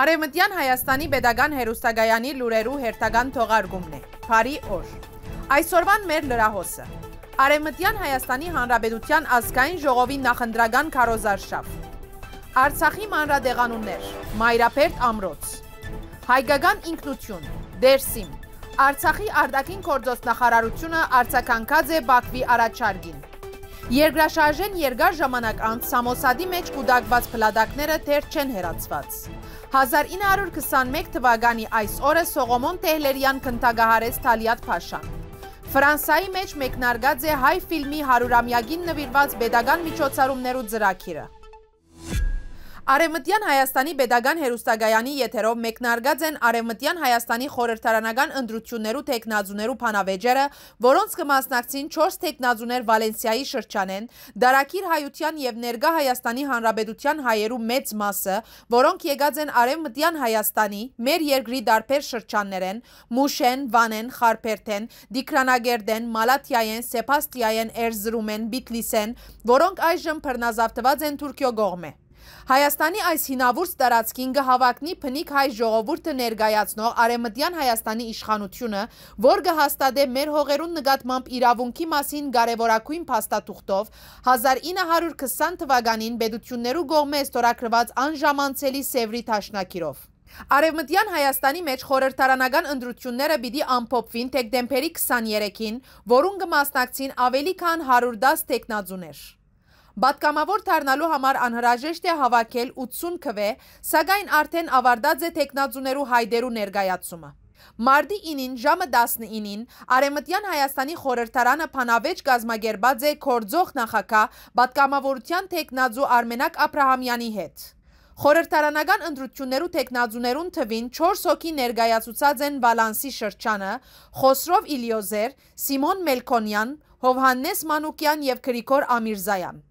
Արևմտյան Հայաստանի Պետական Հերուստագայանի լուրերու հերթական թողարկումն է։ Փարի օր։ Այսօրվան մեր լրահոսը։ Արևմտյան Հայաստանի Հանրապետության ազգային ժողովի նախնդրական քարոզարշավ։ Արցախի մանրադեղանուններ։ Մայրապերտ ամրոց։ Հայկական ինքնություն։ Դերսիմ։ Արցախի արդակին կորձոստնախարարությունը արցականքած է Բաքվի առաջարկին։ Երկրաշարժեն երկար ժամանակ անց Սամոսադի մեջ կուտակված փլադակները թեր չեն հերացված։ 1921 թվականի այս օրը Սողոմոն Թեհլերյան քննադատահարեց Թալիատ Փաշան։ Ֆրանսայի մեջ մեկնարկած է հայ ֆիլմի 100-ամյակին նվիրված pedagogan միջոցառումներու ծրագիրը։ Արևմտյան Հայաստանի Պետական հերոստագայանի եթերով մեկնարկած են Արևմտյան Հայաստանի խորհրդարանական ընտրություններու տեխնազուներու փանավեճերը, որոնց կմասնակցին 4 տեխնազուներ Վալենսիայի շրջանեն, Դարակիր Հայության եւ Ներգա Հայաստանի Հանրապետության հայերու մեծ մասը, որոնք եկած են Արևմտյան Հայաստանի, մեր երկրի դարբեր շրջաններեն, Մուշեն, Վանեն, Խարփերթեն, Դիքրանագերդեն, Մալաթիայեն, Սեփաստիայեն, Էրզրումեն, Բիտլիսեն, որոնք այժմ բռնազավթված են Թուրքիո կողմէ։ Հայաստանի այս հինավուրց տարածքին գհավակնի փնիկ հայ ժողովուրդը ներգայացնող արեմտյան Հայաստանի իշխանությունը, որ գհաստադե մեր հողերուն նկատմամբ իրավունքի մասին կարևորակույն փաստաթուղթով 1920 թվականին պետություններու կողմէ ստորագրված անժամանցելի Սևրի Թաշնակիրով։ Արևմտյան Հայաստանի մեջ խորհրդարանական ընտրությունները պիտի ամփոփվին թեկդեմբերի 23-ին, որոնք մասնակցին ավելի քան 110 տեխնաձուներ։ Պատկամավոր դառնալու համար անհրաժեշտ է հավաքել 80 քվե, սակայն արդեն ավարտած է տեխնազուներու հայդերու ներկայացումը։ Մարդի 9-ին ժամը 19-ին Արեմտյան Հայաստանի խորհրդարանը փանավեճ գազմագերբած է կորձող նախակահ պատկամավորության տեխնազու Արմենակ Աբրահամյանի հետ։ Խորհրդարանական ընտրություններու տեխնազուներուն թվին 4 հոգի ներկայացուցած են Վալանսի շրջանը, Խոսրով Իլիոզեր, Սիմոն Մելքոնյան, Հովհաննես Մանուկյան եւ Գրիգոր Ամիրզայան։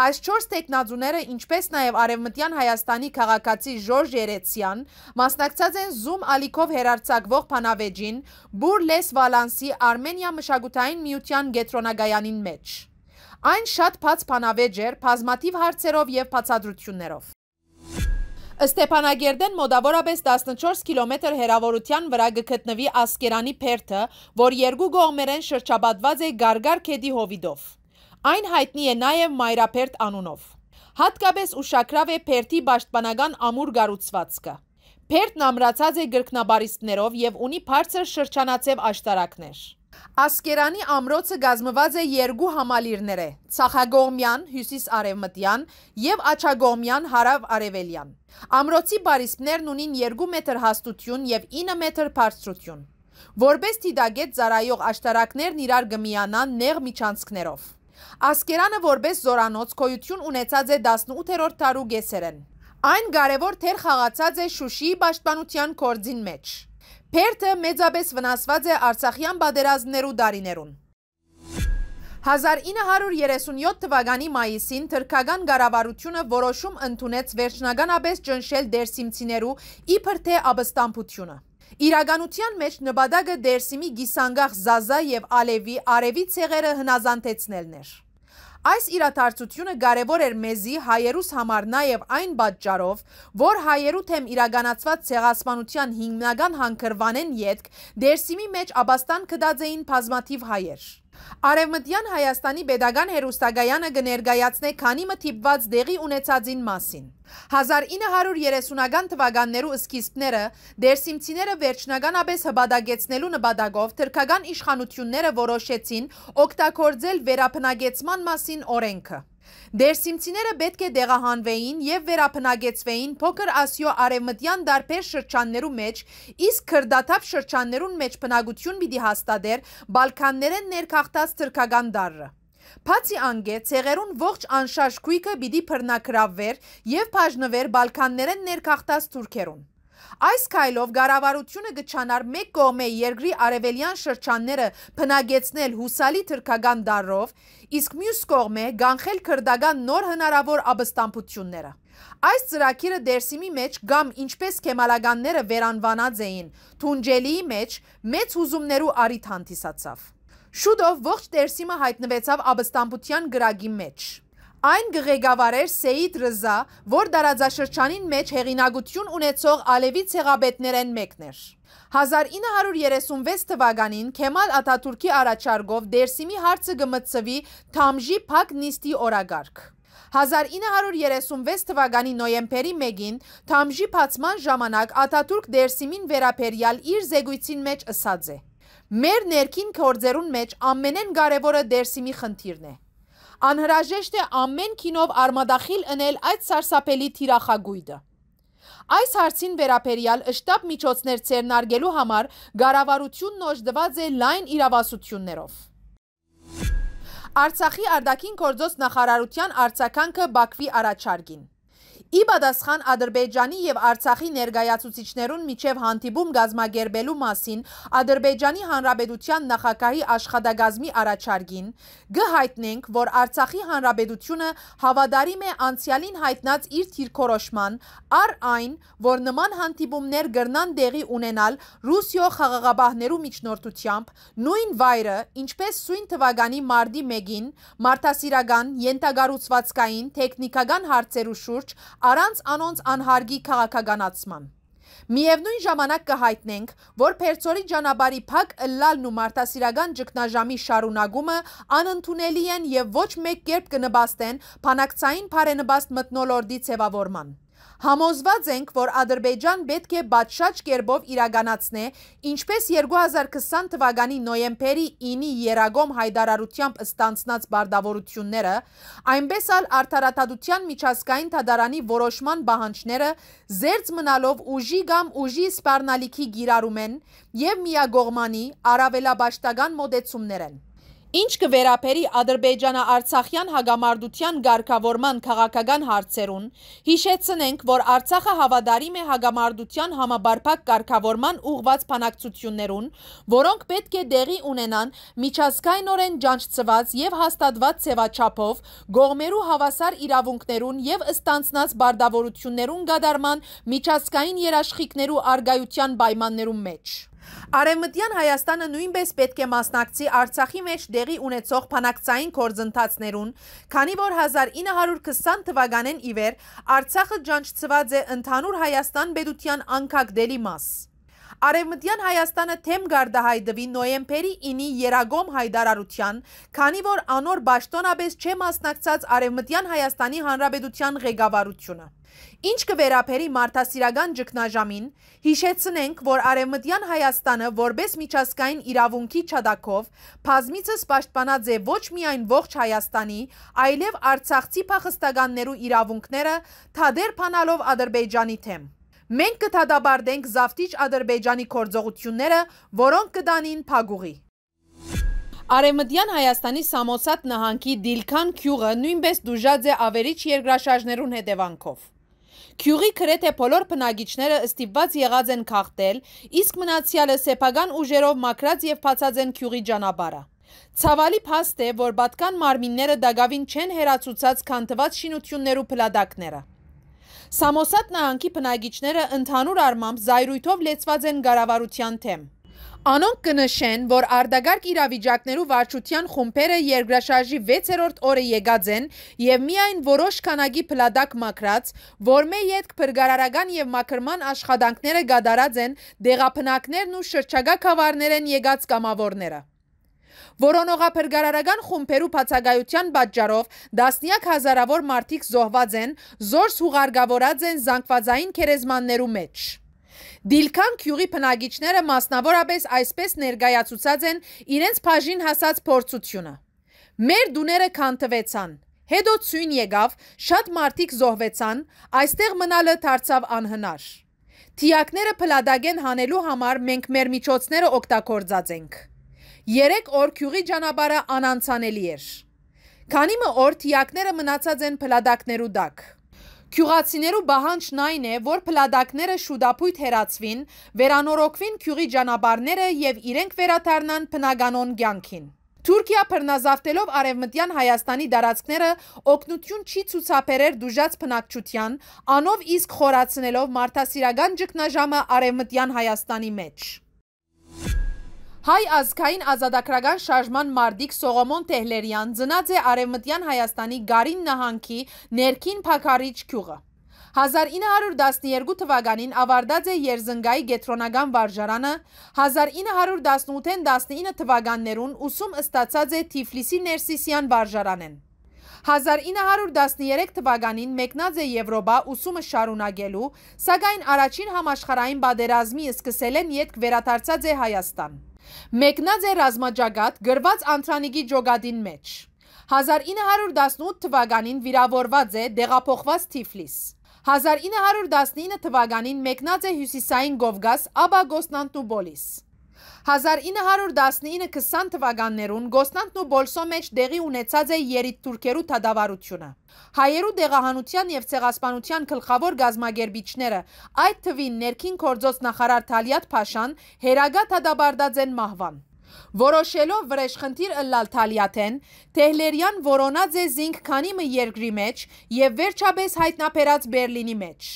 Այս 4 տեխնաձուները, ինչպես նաև Արևմտյան Հայաստանի քաղաքացի Ժորժ Երեցյան, մասնակցած են Zoom ալիքով հերարցակվող Փանավեջին Բուրլես Վալանսի Արմենիա մշակութային միության գետրոնագայանին մեջ։ Այն շատ փած Փանավեջ էր, բազմաթիվ հարցերով եւ բացադրություններով։ Ստեփանագերդեն մոտավորապես 14 կիլոմետր հեռավորության վրա գտնվի Ասկերանի Փերթը, որ երկու կողմերեն շրջապատված է Գարգար քեդի հովիտով։ Այն հայտնի է նաև Մայրափերտ անունով։ Հատկապես ուշակրավ է Փերթի պաշտպանական ամուր գառուցվածքը։ Փերթն ամրացած է գրքնաբարիսպներով եւ ունի բարձր շրջանաձև աշտարակներ։ Ասկերանի ամրոցը գազմված է երկու համալիրներ է՝ Ցախագողմյան, Հյուսիս-արևմտյան եւ Աչագողմյան, Հարավ-արևելյան։ Ամրոցի բարիսպներն ունին 2 մետր հաստություն եւ 9 մետր բարձրություն։ Որպես թիդագետ ծարայող աշտարակներն իրար գմիանան նեղ միջանցքներով։ Ասկերանը որպես զորանոց կոյություն ունեցած է 18-րդ տարու գեսերեն։ Այն կարևոր թեր խաղացած է Շուշիի պաշտպանության կորձին մեջ։ Փերթը մեծապես վնասված է Արցախյան բادرազներու դարիներուն։ 1937 թվականի մայիսին թրքական գարավարությունը որոշում ընդունեց վերջնականապես ճնշել դերսիմցիներու իբր թե աբստամբությունը։ Իրականության մեջ նպատակը Դերսիմի Գիսանգախ Զազա եւ Ալևի արևի ցեղերը հնազանդեցնելն էր։ Այս իրաթարցությունը կարևոր էր մեզի հայերուս համար նաև այն պատճառով, որ հայերու թեմ իրականացված ցեղասպանության հիմնական հանքրվանեն յետք Դերսիմի մեջ աբաստան կդած էին բազմաթիվ հայեր։ Արևմտյան Հայաստանի Պետական հերոստագայանը կներկայացնե քանի մթիպված դեղի ունեցածին մասին։ 1930-ական թվականներու սկիզբները դերսիմցիները վերջնականապես հպատակեցնելու նպատակով թրքական իշխանությունները որոշեցին օգտագործել վերապնակեցման մասին օրենքը։ Դերսիմցիները պետք է դեղահանվեին և վերապնագեցվեին փոքր ասյո արևմտյան դարպեր շրջաններու մեջ, իսկ կրդաթապ շրջաններուն մեջ պնագություն բիդի հաստադեր բալկաններեն ներկաղթած ծրկագան դարը։ Պացի անգե ծեղերուն ողջ անշաշ կույքը բիդի պրնակրավվեր և պաժնվեր բալկաններեն ներկաղթած թուրքերուն։ Այս քայլով ղարավարությունը գճանար մեկ կողմ է երկրի արևելյան շրջանները փնագեցնել հուսալի թրքական դարով, իսկ մյուս կողմ է գանխել քրդական նոր հնարավոր աբստամբությունները։ Այս ծրագիրը դերսիմի մեջ կամ ինչպես կեմալականները վերանվանած էին, Թունջելիի մեջ մեծ հուզումներու արիթ հանդիսացավ։ Շուտով ողջ դերսիմը հայտնվեցավ աբստամբության գրագի մեջ։ Այն գղեգավարեր Սեիդ Ռզա, որ դարաձաշրջանին մեջ հեղինագություն ունեցող Ալևի ցեղաբետներեն մեկն էր։ 1936 թվականին Քեմալ Աթաթուրքի առաջարկով Դերսիմի հարցը գմցվի Թամժի Փակ նիստի օրագարկ։ 1936 թվականի նոյեմբերի 1-ին Թամժի փացման ժամանակ Աթաթուրք Դերսիմին վերապերյալ իր զեկույցին մեջ ասած է. Մեր ներքին կորձերուն մեջ ամենեն կարևորը Դերսիմի խնդիրն է անհրաժեշտ է ամեն քինով արմադախիլ ընել այդ սարսափելի թիրախագույդը։ Այս հարցին վերապերյալ ըշտապ միջոցներ ցերնարգելու համար գարավարությունն օժտված է լայն իրավասություններով։ Արցախի արդակին կորձոց նախարարության արցականքը Բաքվի առաջարկին Ի պատասխան Ադրբեջանի եւ Արցախի ներկայացուցիչներուն միջև հանդիպում գազմագերբելու մասին Ադրբեջանի Հանրապետության նախագահի աշխատագազմի առաջարկին գհայտնենք, որ Արցախի Հանրապետությունը հավատարիմ է անցյալին հայտնած իր թիրքորոշման, առ այն, որ նման հանդիպումներ գրնան դեղի ունենալ Ռուսիո խաղաղապահներու միջնորդությամբ նույն վայրը, ինչպես սույն թվականի մարտի 1-ին, մարտահրավերական, յենտագարուցվածքային, տեխնիկական հարցերու շուրջ առանց անոնց անհարգի քաղաքականացման։ Միևնույն ժամանակ կհայտնենք, որ Փերծորի ճանապարհի փակ լալն ու մարդասիրական ճգնաժամի շարունակումը անընդունելի են եւ ոչ մեկ կերպ կնպաստեն փանակցային բարենպաստ մտնոլորտի ձևավորման։ Համոզված ենք, որ Ադրբեջան պետք է բացշաճ կերպով իրականացնե, ինչպես 2020 թվականի նոյեմբերի 9-ի Երագոմ հայդարարությամբ ստանցնած բարդավորությունները, այնպես ալ արդարադատության միջազգային դատարանի որոշման պահանջները զերծ մնալով ուժի կամ ուժի սպառնալիքի գիրառում են եւ միագողմանի առավելաբաշտական մոտեցումներ են։ Ինչ կվերապերի ադրբեջանա-արցախյան հագամարդության գարկավորման քաղաքական հարցերուն, հիշեցնենք, որ Արցախը հավադարիմ է հագամարդության համաբարփակ կարգավորման ուղված բանակցություններուն, որոնք պետք է դեղի ունենան միջազգայնորեն ջանչցված եւ հաստատված ցեվաչափով գողմերու հավասար իրավունքներուն եւ ստանցնած բարդավորություններուն գադարման միջազգային երաշխիքներու արգայության պայմաններում մեջ։ Արևմտյան Հայաստանը նույնպես պետք է մասնակցի Արցախի մեջ դեղի ունեցող փանակցային գործընթացներուն, քանի որ 1920 թվականին ի վեր Արցախը ջանչցված է ընդհանուր Հայաստան պետության անկակդելի մաս։ Արևմտյան Հայաստանը թեմ գարդահայդվի նոյեմբերի 9-ի Երագոմ հայդարարության, քանի որ անոր ճշտոնապես չի մասնակցած Արևմտյան Հայաստանի Հանրապետության ղեկավարությունը։ Ինչ կվերապերի մարդասիրական ճգնաժամին, հիշեցնենք, որ Արևմտյան Հայաստանը որպես միջազգային իրավունքի չադակով բազմիցս պաշտպանած է ոչ միայն ողջ Հայաստանի, այլև Արցախցի փախստականներու իրավունքները, թադեր փանալով Ադրբեջանի թեմ։ Մենք կթադաբարդենք զավտիչ ադրբեջանի կործողությունները, որոնք կդանին պագուղի։ Արեմտյան Հայաստանի Սամոսատ նահանքի դիլքան քյուղը նույնպես դուժած է ավերիչ երգրաշաժներուն հետևանքով։ Քյուղի կրետ է պոլոր պնագիչները ստիպված եղած են կաղթել, իսկ մնացյալը սեպագան ուժերով մակրած և պացած են քյուղի ճանաբարը։ Ցավալի փաստ է, որ բատկան մարմինները դագավին չեն հերացուցած քանթված շինություններու փլադակները։ Սամոսատ նահանգի բնագիչները ընդհանուր արմամբ զայրույթով լեցված են գարավարության թեմ։ Անոնք կնշեն, որ արդագարգ իրավիճակներու վարչության խումբերը երգրաշարժի 6-րդ օրը եկած են եւ միայն որոշ քանակի փլադակ մակրած, որմե յետք բրգարարական եւ մակրման աշխատանքները գադարած են դեղափնակներն ու շրջակա խավարներեն եկած կամավորները։ Որոնողափրկարարական խումբերու բացակայության պատճառով դասնյակ հազարավոր մարդիկ զոհված են, զորս հուղարգավորած են զանգվածային քերեզմաններու մեջ։ Դիլքան քյուղի բնագիչները մասնավորապես այսպես ներկայացուցած են իրենց բաժին հասած փորձությունը։ Մեր դուները քանթվեցան, հետո ցույն եկավ, շատ մարդիկ զոհվեցան, այստեղ մնալը դարձավ անհնար։ Տիակները փլադագեն հանելու համար մենք մեր միջոցները օգտագործած ենք։ 3 օր քյուղի ճանապարհը անանցանելի էր։ Քանի մը օր թիակները մնացած են փլադակներու դակ։ Քյուղացիներու բահանջն այն է, որ փլադակները շուտապույտ հերացվին, վերանորոգվին քյուղի ճանապարհները եւ իրենք վերաթարնան բնականոն կյանքին։ Թուրքիա բռնազավթելով արևմտյան Հայաստանի դարածքները օկնություն չի ցուցաբերեր դուժած բնակչության, անով իսկ խորացնելով մարդասիրական ճգնաժամը արևմտյան Հայաստանի մեջ։ Հայ ազգային ազատագրական շարժման մարդիկ Սողոմոն Թեհլերյան ծնած է արևմտյան Հայաստանի գարին նահանքի ներքին պակարիչ կյուղը։ 1912 թվականին ավարդած է երզնգայի գետրոնական վարժարանը, 1918-19 թվականներուն ուսում ստացած է թիվլիսի ներսիսյան վարժարանեն։ 1913 թվականին մեկնած է Եվրոպա ուսումը շարունագելու, սակայն առաջին համաշխարային բադերազմի սկսել են ետք վերաթարցած է Հայաստան։ Մեկնած է ռազմաջագատ գրված Անտրանիկի ջոգադին մեջ։ 1918 թվականին վիրավորված է դեղափոխված Թիֆլիս։ 1919 թվականին մեկնած է Հյուսիսային Գովգաս, ապա Գոսնանտուբոլիս։ 1919 1919-20 թվականներուն Գոսնանտն ու Բոլսո մեջ դեղի ունեցած է երիտթուրքերու թադավարությունը։ Հայերու դեղահանության եւ ցեղասպանության գլխավոր գազմագերբիչները, այդ թվին ներքին կորձոց նախարար Թալիատ Փաշան, հերագա թադաբարդաձեն մահվան։ Որոշելով վրեժխնդիր ըլլալ Թալիաթեն, Թեհլերյան որոնած է զինք քանի մը երկրի մեջ եւ վերջապես հայտնաբերած Բերլինի մեջ։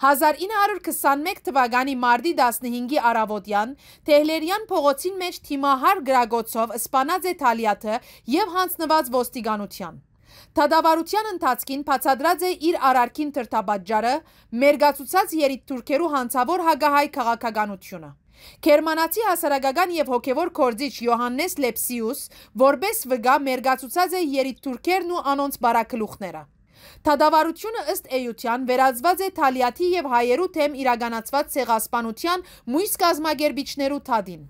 1921 թվականի մարդի 15-ի առավոտյան Թեհլերյան փողոցին մեջ թիմահար գրագոցով սպանած է Թալիաթը եւ հանձնված ոստիկանության։ Թադավարության ընթացքին բացադրած է իր արարքին թրթաբաճարը, մերգացուցած երիտթուրքերու հանցավոր հագահայ քաղաքականությունը։ Գերմանացի հասարակական եւ հոգեվոր կորձիչ Յոհաննես Լեպսիուս որպես վգա մերգացուցած է երիտթուրքերն ու անոնց բարակլուխները։ Թադավարությունը ըստ էության վերածված է Թալիաթի եւ հայերու թեմ իրականացված ցեղասպանության մույս կազմագերբիչներու թադին։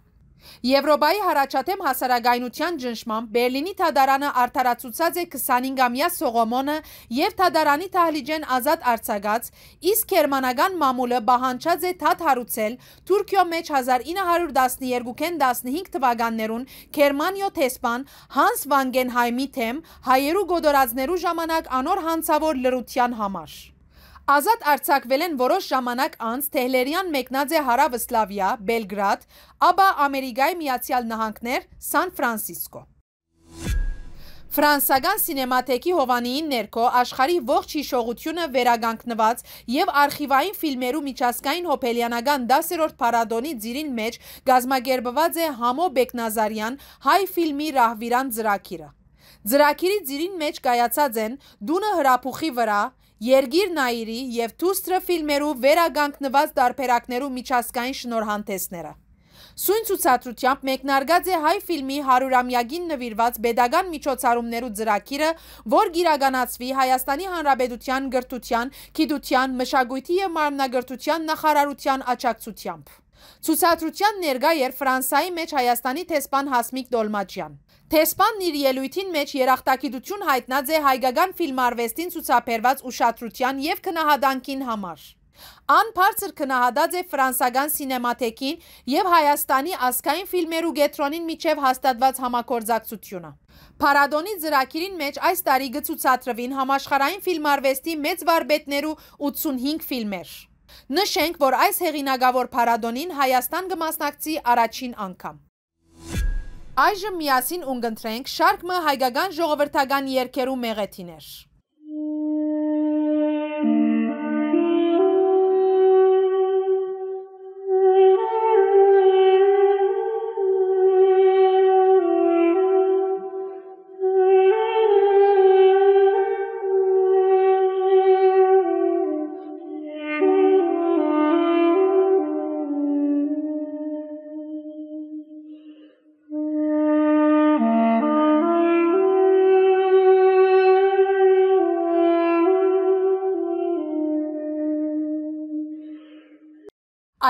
Եվրոպայի հարաճատեմ հասարակայնության ճնշմամբ Բերլինի թադարանը արդարացուցած է 25-ամյա Սողոմոնը եւ թադարանի Թահլիջեն ազատ արձակած, իսկ Գերմանական մամուլը բահանջած է թաթ հարուցել Թուրքիո մեջ 1912-ին 15 թվականներուն Գերմանիո տեսփան Հանս Վանգենհայմի թեմ հայերու գոդորածներու ժամանակ անոր հանցավոր լրության համար։ Ազատ արձակվել են որոշ ժամանակ անց Թեհլերյան մեկնաձե Հարավսլավիա, Բելգրադ, ապա Ամերիկայի Միացյալ Նահանգներ, Սան Ֆրանսիսկո։ Ֆրանսական սինեմատեկի Հովանիին ներքո աշխարհի ողջ հիշողությունը վերագանքնված եւ արխիվային ֆիլմերու միջազգային հոբելյանական 10-րդ փառատոնի ծիրին մեջ գազմագերբված է Համո Բեկնազարյան հայ ֆիլմի Ռահվիրան ծրակիրը։ Ձրակիրի ձիրին մեջ կայացած են դունը հրապուխի վրա, Երգիր նայիրի և թուստրը ֆիլմերու վերագանքնված տարբերակներու միջազգային շնորհանտեսները։ Սույն ցուցադրությամբ մեկնարկած է հայ ֆիլմի 100-ամյակին նվիրված Պետական միջոցառումներու ծրագիրը, որ գիրականացվի Հայաստանի Հանրապետության գրթության, գիտության, մշակույթի եւ մարմնագրթության նախարարության աջակցությամբ։ Ցուցադրության ներկա էր Ֆրանսայի մեջ Հայաստանի տեսփան Հասմիկ Դոլմաջյան։ Թեսպանն իր ելույթին մեջ երախտագիտություն հայտնած է հայկական ֆիլմարվեստին ցուցաբերված ուշադրության եւ քնահանդանքին համար։ Ան բարձր քնահանդած է ֆրանսական սինեմատեկին եւ Հայաստանի ազգային ֆիլմերու գետրոնին միջև հաստատված համագործակցությունը։ Փարադոնի ծրագիրին մեջ այս տարի գծուցատրվին համաշխարհային ֆիլմարվեստի մեծ վարպետներու 85 ֆիլմեր։ Նշենք, որ այս հեղինակավոր փարադոնին Հայաստան կմասնակցի առաջին անգամ։ Այժմ միասին ունգընտրենք շարք մը հայգական ժողովրդական երկերու մեղեթիներ։